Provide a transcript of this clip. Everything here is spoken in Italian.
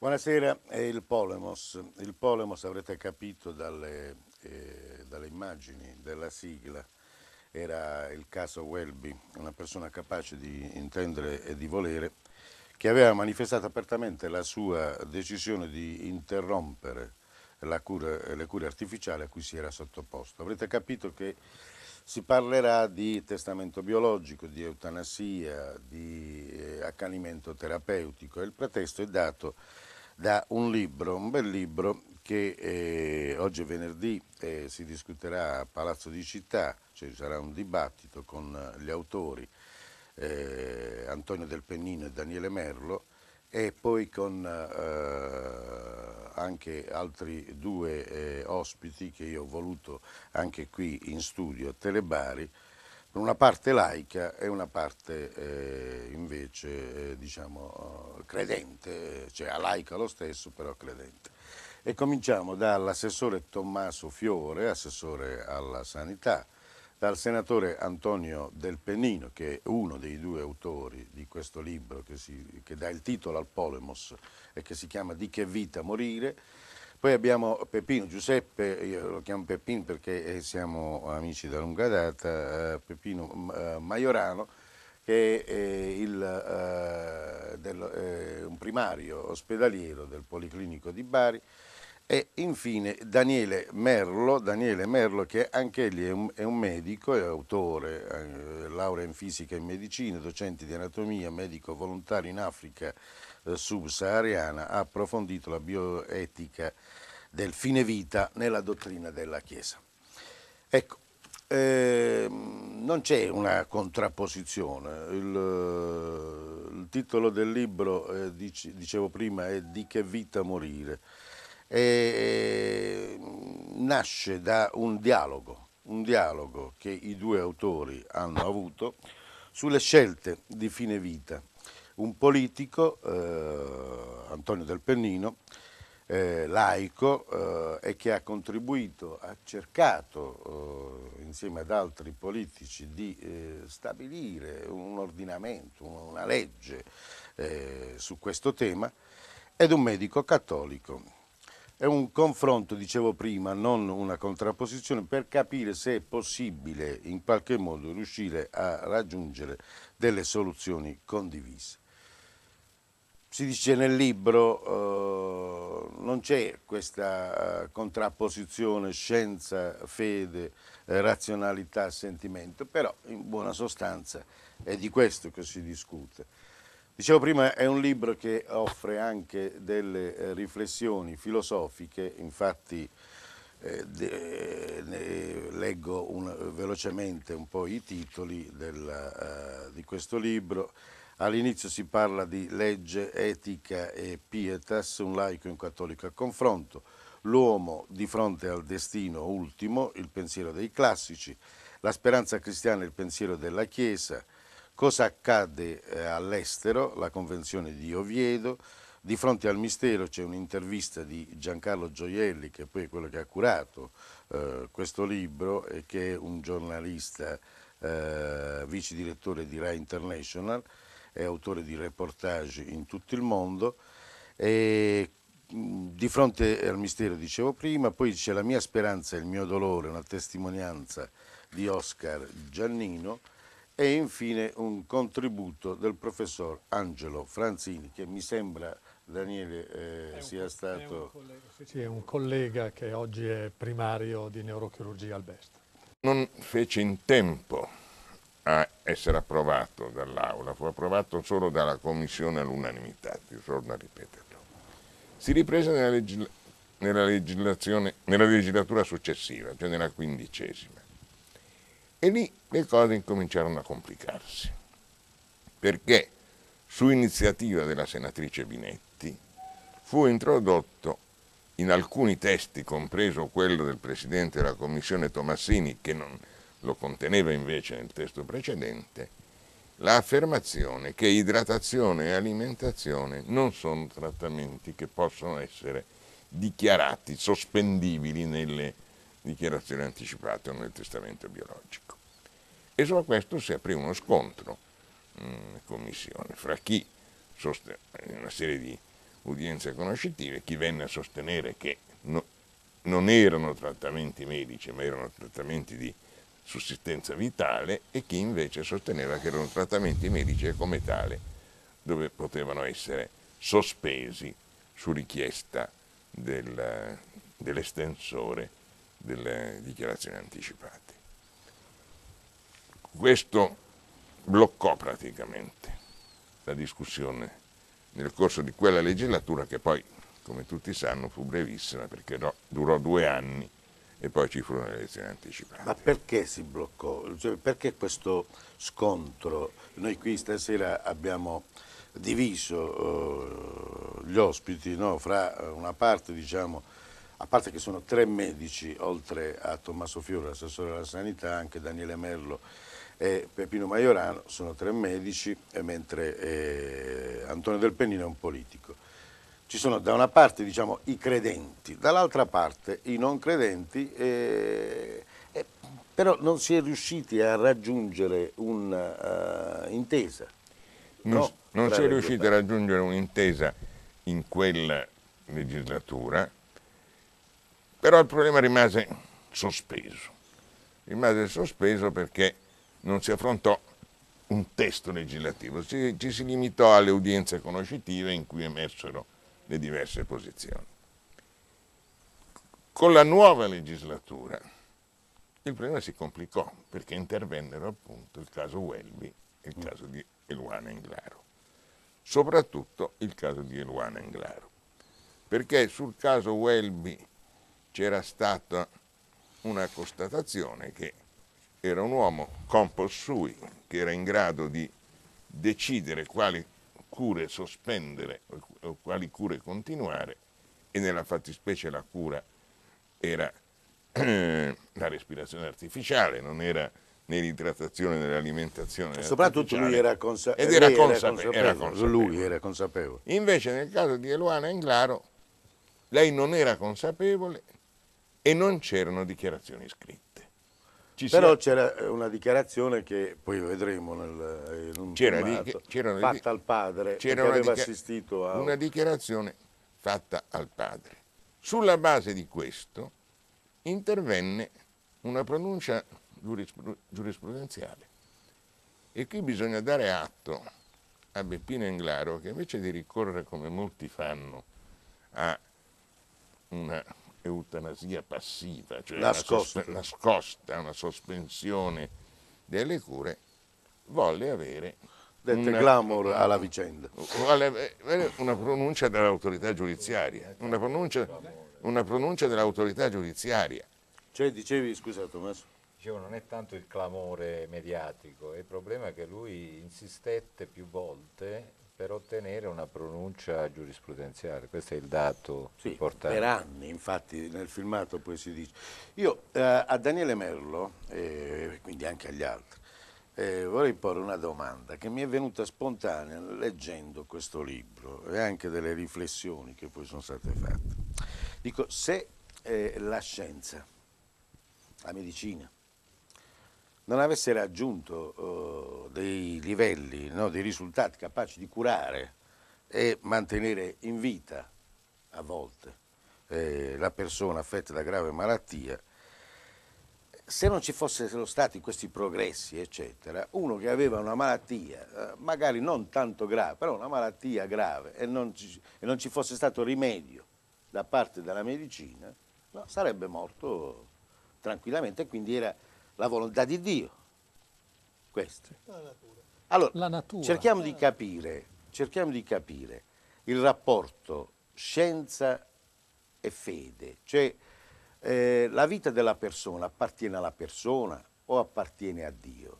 Buonasera, è il Polemos. Il Polemos avrete capito dalle, eh, dalle immagini della sigla era il caso Welby, una persona capace di intendere e di volere, che aveva manifestato apertamente la sua decisione di interrompere cura, le cure artificiali a cui si era sottoposto. Avrete capito che si parlerà di testamento biologico, di eutanasia, di eh, accanimento terapeutico e il pretesto è dato da un libro, un bel libro che eh, oggi è venerdì eh, si discuterà a Palazzo di Città, cioè ci sarà un dibattito con gli autori eh, Antonio Del Pennino e Daniele Merlo e poi con eh, anche altri due eh, ospiti che io ho voluto anche qui in studio, a Telebari, una parte laica e una parte eh, invece eh, diciamo, eh, credente, cioè laica lo stesso però credente. E cominciamo dall'assessore Tommaso Fiore, assessore alla sanità, dal senatore Antonio Del Pennino, che è uno dei due autori di questo libro che, si, che dà il titolo al Polemos e che si chiama Di che vita morire, poi abbiamo Peppino, Giuseppe, io lo chiamo Peppino perché eh, siamo amici da lunga data, eh, Peppino mm, eh, Maiorano, che è il, del, un primario ospedaliero del Policlinico di Bari, e infine Daniele Merlo, Daniele Merlo che anche egli è un, è un medico, è autore, laurea in fisica e medicina, docente di anatomia, medico volontario in Africa subsahariana ha approfondito la bioetica del fine vita nella dottrina della Chiesa. Ecco, ehm, non c'è una contrapposizione, il, il titolo del libro, eh, dice, dicevo prima, è Di che vita morire, e ehm, nasce da un dialogo, un dialogo che i due autori hanno avuto sulle scelte di fine vita un politico, eh, Antonio Del Pennino, eh, laico eh, e che ha contribuito, ha cercato eh, insieme ad altri politici di eh, stabilire un ordinamento, una legge eh, su questo tema, ed un medico cattolico. È un confronto, dicevo prima, non una contrapposizione, per capire se è possibile in qualche modo riuscire a raggiungere delle soluzioni condivise si dice nel libro eh, non c'è questa eh, contrapposizione scienza, fede, eh, razionalità, sentimento, però in buona sostanza è di questo che si discute. Dicevo prima, è un libro che offre anche delle eh, riflessioni filosofiche, infatti eh, de, ne leggo un, velocemente un po' i titoli della, uh, di questo libro. All'inizio si parla di legge, etica e pietas, un laico e un cattolico a confronto, l'uomo di fronte al destino ultimo, il pensiero dei classici, la speranza cristiana e il pensiero della Chiesa, cosa accade eh, all'estero, la convenzione di Oviedo, di fronte al mistero c'è un'intervista di Giancarlo Gioielli, che poi è quello che ha curato eh, questo libro e che è un giornalista eh, vice direttore di Rai International, è autore di reportage in tutto il mondo. E di fronte al mistero, dicevo prima, poi c'è La mia speranza e il mio dolore, una testimonianza di Oscar Giannino e infine un contributo del professor Angelo Franzini che mi sembra Daniele eh, sia un, stato... È collega, sì, sì, è un collega che oggi è primario di neurochirurgia al BEST. Non fece in tempo a essere approvato dall'Aula, fu approvato solo dalla Commissione all'unanimità, ti torno a ripeterlo. Si riprese nella, legisla nella, nella legislatura successiva, cioè nella quindicesima, e lì le cose incominciarono a complicarsi, perché su iniziativa della senatrice Binetti fu introdotto in alcuni testi, compreso quello del Presidente della Commissione Tomassini, che non lo conteneva invece nel testo precedente, l'affermazione che idratazione e alimentazione non sono trattamenti che possono essere dichiarati sospendibili nelle dichiarazioni anticipate o nel testamento biologico. E su questo si aprì uno scontro mm, in commissione fra chi sostenne eh, una serie di udienze conoscitive, chi venne a sostenere che no, non erano trattamenti medici ma erano trattamenti di sussistenza vitale e chi invece sosteneva che erano trattamenti medici e come tale dove potevano essere sospesi su richiesta del, dell'estensore delle dichiarazioni anticipate. Questo bloccò praticamente la discussione nel corso di quella legislatura che poi, come tutti sanno, fu brevissima perché durò due anni e poi ci furono le elezioni anticipate. Ma perché si bloccò? Cioè, perché questo scontro? Noi qui stasera abbiamo diviso uh, gli ospiti no? fra eh, una parte, diciamo, a parte che sono tre medici, oltre a Tommaso Fiore, l'assessore della sanità, anche Daniele Merlo e Peppino Maiorano, sono tre medici, mentre eh, Antonio Del Pennino è un politico ci sono da una parte diciamo, i credenti, dall'altra parte i non credenti, eh, eh, però non si è riusciti a raggiungere un'intesa. Eh, uh, no, non, non si è riusciti a raggiungere un'intesa in quella legislatura, però il problema rimase sospeso. Rimase sospeso perché non si affrontò un testo legislativo, ci, ci si limitò alle udienze conoscitive in cui emersero le diverse posizioni. Con la nuova legislatura il problema si complicò perché intervennero appunto il caso Welby e il mm. caso di Eluana Englaro, soprattutto il caso di Eluana Englaro, perché sul caso Welby c'era stata una constatazione che era un uomo compos sui, che era in grado di decidere quali cure sospendere o quali cure continuare e nella fattispecie la cura era la respirazione artificiale, non era né l'idratazione né l'alimentazione. Soprattutto lui era, consa- ed era, consapevole, era consapevole. Lui era consapevole. Invece nel caso di Eluana Englaro lei non era consapevole e non c'erano dichiarazioni scritte. Ci Però c'era eh, una dichiarazione che poi vedremo nel, in un marzo, di, fatta al padre, che aveva assistito a... Una dichiarazione fatta al padre. Sulla base di questo intervenne una pronuncia giurisprudenziale. E qui bisogna dare atto a Beppino Englaro che invece di ricorrere, come molti fanno, a una eutanasia passiva, cioè nascosta. Una, nascosta, una sospensione delle cure, volle avere dette una, glamour alla vicenda. Una pronuncia dell'autorità giudiziaria, una pronuncia, una pronuncia dell'autorità giudiziaria. Cioè, dicevi, scusa Tommaso. Dicevo, non è tanto il clamore mediatico, il problema è che lui insistette più volte per ottenere una pronuncia giurisprudenziale, questo è il dato sì, importante. Per anni, infatti, nel filmato poi si dice. Io eh, a Daniele Merlo, e eh, quindi anche agli altri, eh, vorrei porre una domanda che mi è venuta spontanea leggendo questo libro e anche delle riflessioni che poi sono state fatte. Dico, se eh, la scienza, la medicina, non avesse raggiunto uh, eh, dei livelli, no, dei risultati capaci di curare e mantenere in vita a volte eh, la persona affetta da grave malattia, se non ci fossero stati questi progressi, eccetera, uno che aveva una malattia, eh, magari non tanto grave, però una malattia grave e non ci, e non ci fosse stato rimedio da parte della medicina, no, sarebbe morto tranquillamente, quindi era la volontà di Dio. Questo. Allora, cerchiamo di, capire, cerchiamo di capire il rapporto scienza e fede, cioè eh, la vita della persona appartiene alla persona o appartiene a Dio?